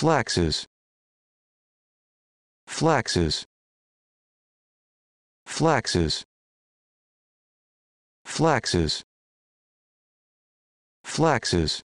Flaxes. Flaxes. Flaxes. Flaxes. Flaxes.